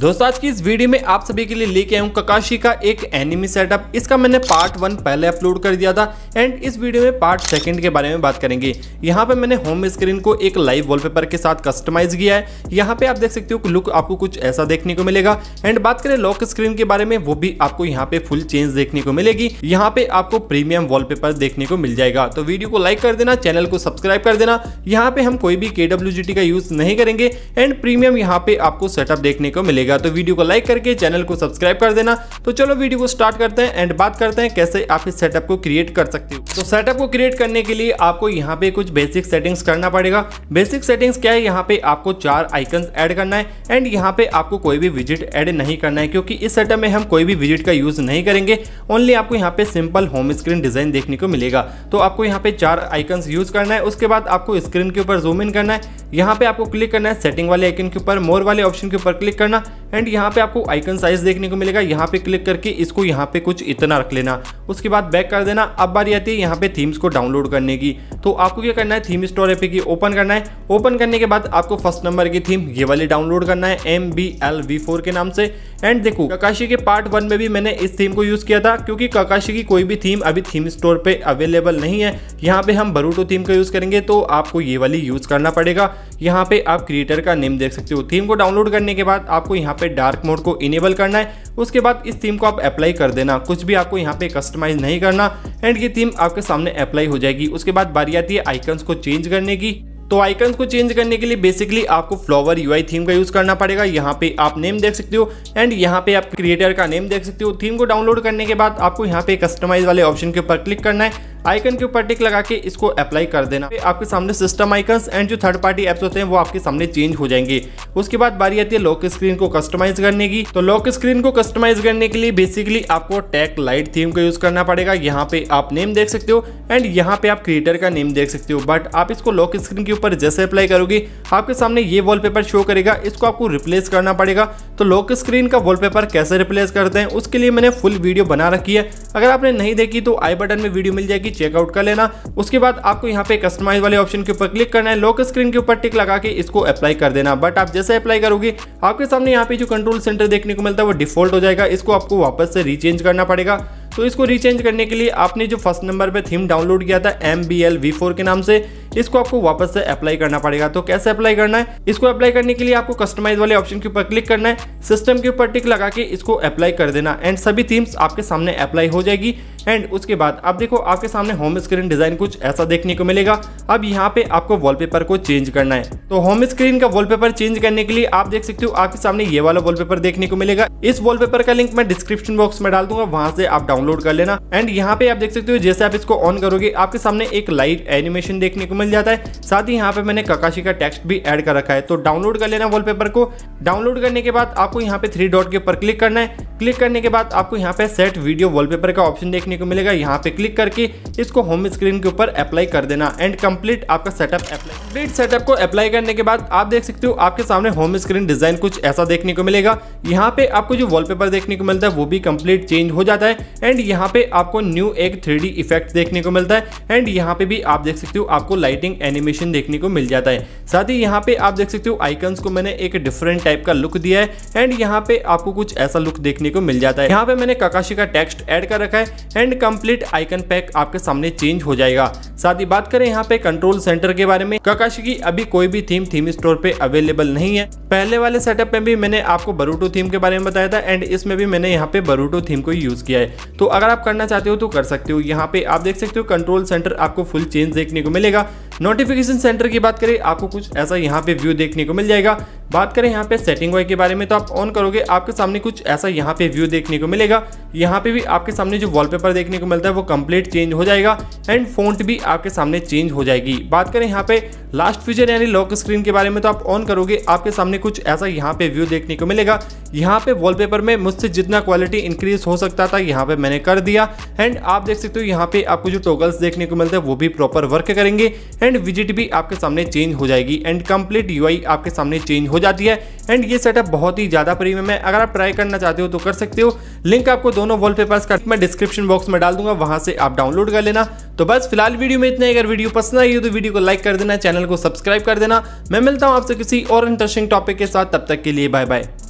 दोस्तों आज की इस वीडियो में आप सभी के लिए लेके आऊँ काकाशी का एक एनिमी सेटअप इसका मैंने पार्ट वन पहले अपलोड कर दिया था एंड इस वीडियो में पार्ट सेकंड के बारे में बात करेंगे यहाँ पे मैंने होम स्क्रीन को एक लाइव वॉलपेपर के साथ कस्टमाइज किया है यहाँ पे आप देख सकते हो लुक आपको कुछ ऐसा देखने को मिलेगा एंड बात करें लॉक स्क्रीन के बारे में वो भी आपको यहाँ पे फुल चेंज देखने को मिलेगी यहाँ पे आपको प्रीमियम वॉल देखने को मिल जाएगा तो वीडियो को लाइक कर देना चैनल को सब्सक्राइब कर देना यहाँ पे हम कोई भी के का यूज नहीं करेंगे एंड प्रीमियम यहाँ पे आपको सेटअप देखने को मिलेगा रहेगा तो वीडियो को लाइक करके चैनल को सब्सक्राइब कर देना तो चलो वीडियो को स्टार्ट करते हैं एंड बात करते हैं कैसे आप इस सेटअप को क्रिएट कर सकते हो तो सेटअप को क्रिएट करने के लिए आपको यहाँ पे कुछ बेसिक सेटिंग्स करना पड़ेगा बेसिक सेटिंग्स क्या है यहाँ पे आपको चार आइकन एड करना है एंड यहाँ पे आपको कोई भी विजिट एड नहीं करना है क्योंकि इस सेटअप में हम कोई भी विजिट का यूज़ नहीं करेंगे ओनली आपको यहाँ पे सिंपल होम स्क्रीन डिज़ाइन देखने को मिलेगा तो आपको यहाँ पे चार आइकन यूज़ करना है उसके बाद आपको स्क्रीन के ऊपर जूम इन करना है यहाँ पे आपको क्लिक करना है सेटिंग वाले आइकन के ऊपर मोर वाले ऑप्शन के ऊपर क्लिक करना एंड यहाँ पे आपको आइकन साइज देखने को मिलेगा यहाँ पे क्लिक करके इसको यहाँ पे कुछ इतना रख लेना उसके बाद बैक कर देना अब बारी आती है यहाँ पे थीम्स को डाउनलोड करने की तो आपको क्या करना है थीम स्टोर एपी की ओपन करना है ओपन करने के बाद आपको फर्स्ट नंबर की थीम ये वाली डाउनलोड करना है M B L V four के नाम से एंड देखो काकाशी के पार्ट वन में भी मैंने इस थीम को यूज़ किया था क्योंकि काकाशी की कोई भी थीम अभी थीम स्टोर पे अवेलेबल नहीं है यहाँ पे हम बरूटो थीम का यूज़ करेंगे तो आपको ये वाली यूज़ करना पड़ेगा यहाँ पे आप क्रिएटर का नेम देख सकते हो थीम को डाउनलोड करने के बाद आपको यहाँ पे डार्क मोड को इनेबल करना है उसके बाद इस थीम को आप अप्लाई कर देना कुछ भी आपको यहाँ पे कस्टमाइज नहीं करना एंड ये थीम आपके सामने अप्लाई हो जाएगी उसके बाद बारी आती है आइकन्स को चेंज करने की तो आइकन्स को चेंज करने के लिए बेसिकली आपको फ्लावर यूआई थीम का यूज करना पड़ेगा यहाँ पे आप नेम देख सकते हो एंड यहाँ पे आप क्रिएटर का नेम देख सकते हो थीम को डाउनलोड करने के बाद आपको यहाँ पे कस्टमाइज वाले ऑप्शन के ऊपर क्लिक करना है आइकन के ऊपर टिक लगा के इसको अप्लाई कर देना आपके सामने सिस्टम आइकन एंड जो थर्ड पार्टी एप्स होते हैं वो आपके सामने चेंज हो जाएंगे उसके बाद बारी आती है लॉक स्क्रीन को कस्टमाइज करने की तो लॉक स्क्रीन को कस्टमाइज करने के लिए बेसिकली आपको टैक लाइट थीम का यूज करना पड़ेगा यहाँ पे आप नेम देख सकते हो एंड यहाँ पे आप क्रिएटर का नेम देख सकते हो बट आप इसको लॉक स्क्रीन के ऊपर जैसे अप्लाई करोगे आपके सामने ये वॉलपेपर शो करेगा इसको आपको रिप्लेस करना पड़ेगा तो लॉक स्क्रीन का वॉलपेपर कैसे रिप्लेस करते हैं उसके लिए मैंने फुल वीडियो बना रखी है अगर आपने नहीं देखी तो आई बटन में वीडियो मिल जाएगी चेकआउट कर लेना उसके बाद आपको यहाँ पे कस्टमाइज वाले ऑप्शन के ऊपर क्लिक करना है लॉक स्क्रीन के ऊपर टिक लगा के इसको अप्लाई कर देना बट आप जैसे अप्लाई करोगे आपके सामने यहाँ पे जो कंट्रोल सेंटर देखने को मिलता है वो डिफॉल्ट हो जाएगा इसको आपको वापस से रीचेंज करना पड़ेगा तो इसको रीचेंज करने के लिए आपने जो फर्स्ट नंबर पे थीम डाउनलोड किया था M B L V four के नाम से इसको आपको वापस से अप्लाई करना पड़ेगा तो कैसे अप्लाई करना है इसको अप्लाई करने के लिए आपको कस्टमाइज वाले ऑप्शन के ऊपर क्लिक करना है सिस्टम के ऊपर टिक लगा के इसको अप्लाई कर देना एंड सभी थीम्स आपके सामने अप्लाई हो जाएगी एंड उसके बाद अब देखो आपके सामने होम स्क्रीन डिजाइन कुछ ऐसा देखने को मिलेगा अब यहाँ पे आपको वॉलपेपर को चेंज करना है तो होम स्क्रीन का वॉलपेपर चेंज करने के लिए आप देख सकते हो आपके सामने ये वाला वॉलपेपर देखने को मिलेगा इस वॉलपेपर का लिंक मैं डिस्क्रिप्शन बॉक्स में डाल दूंगा वहां से आप डाउनलोड कर लेना एंड यहाँ पे आप देख सकते हो जैसे आप इसको ऑन करोगे आपके सामने एक लाइव एनिमेशन देखने को मिल जाता है साथ ही यहाँ पे मैंने ककाशी का टेक्स्ट भी एड कर रखा है तो डाउनलोड कर लेना वॉलपेपर को डाउनलोड करने के बाद आपको यहाँ पे थ्री डॉट के ऊपर क्लिक करना है क्लिक करने के बाद आपको यहाँ पे सेट वीडियो वॉलपेपर का ऑप्शन देखने देखने को मिलेगा यहाँ पे क्लिक करके इसको होम स्क्रीन के ऊपर अप्लाई कर देना एंड कंप्लीट आपका सेटअप अप्लाई कंप्लीट सेटअप को अप्लाई करने के बाद आप देख सकते हो आपके सामने होम स्क्रीन डिजाइन कुछ ऐसा देखने को मिलेगा यहाँ पे आपको जो वॉलपेपर देखने को मिलता है वो भी कम्प्लीट चेंज हो जाता है एंड यहाँ पे आपको न्यू एक थ्री इफेक्ट देखने को मिलता है एंड यहाँ पे भी आप देख सकते हो आपको लाइटिंग एनिमेशन देखने को मिल जाता है साथ ही यहाँ पे आप देख सकते हो आइकन्स को मैंने एक डिफरेंट टाइप का लुक दिया है एंड यहाँ पे आपको कुछ ऐसा लुक देखने को मिल जाता है यहाँ पे मैंने काकाशी का टेक्स्ट ऐड कर रखा है एंड कंप्लीट आइकन पैक आपके सामने चेंज हो जाएगा साथ ही बात करें यहाँ पे कंट्रोल सेंटर के बारे में काकाशी की अभी कोई भी थीम थीम स्टोर पे अवेलेबल नहीं है पहले वाले सेटअप में भी मैंने आपको बरूटो थीम के बारे में बताया था एंड इसमें भी मैंने यहाँ पे बरूटो थीम को यूज किया है तो अगर आप करना चाहते हो तो कर सकते हो यहाँ पे आप देख सकते हो कंट्रोल सेंटर आपको फुल चेंज देखने को मिलेगा नोटिफिकेशन सेंटर की बात करें आपको कुछ ऐसा यहाँ पे व्यू देखने को मिल जाएगा बात करें यहाँ पे सेटिंग वाई के बारे में तो आप ऑन करोगे आपके सामने कुछ ऐसा यहाँ पे व्यू देखने को मिलेगा यहाँ पे भी आपके सामने जो वॉलपेपर देखने को मिलता है वो कंप्लीट चेंज हो जाएगा एंड फोन भी आपके सामने चेंज हो जाएगी बात करें यहाँ पे लास्ट फीचर यानी लॉक स्क्रीन के बारे में तो आप ऑन करोगे आपके सामने कुछ ऐसा यहाँ पे व्यू देखने को मिलेगा यहाँ पे वॉलपेपर में मुझसे जितना क्वालिटी इंक्रीज हो सकता था यहाँ पे मैंने कर दिया एंड आप देख सकते हो यहाँ पे आपको जो टोगल्स देखने को मिलता है वो भी प्रॉपर वर्क करेंगे एंड विजिट भी आपके सामने चेंज हो जाएगी एंड कंप्लीट यू आपके सामने चेंज हो जाती है एंड ये सेटअप बहुत ही ज़्यादा प्रीमियम है अगर आप ट्राई करना चाहते हो तो कर सकते हो लिंक आपको दोनों वॉलपेपर्स का मैं डिस्क्रिप्शन बॉक्स में डाल दूंगा वहां से आप डाउनलोड कर लेना तो बस फिलहाल वीडियो में इतना ही अगर वीडियो पसंद आई हो तो वीडियो को लाइक कर देना चैनल को सब्सक्राइब कर देना मैं मिलता हूं आपसे किसी और इंटरेस्टिंग टॉपिक के साथ तब तक के लिए बाय बाय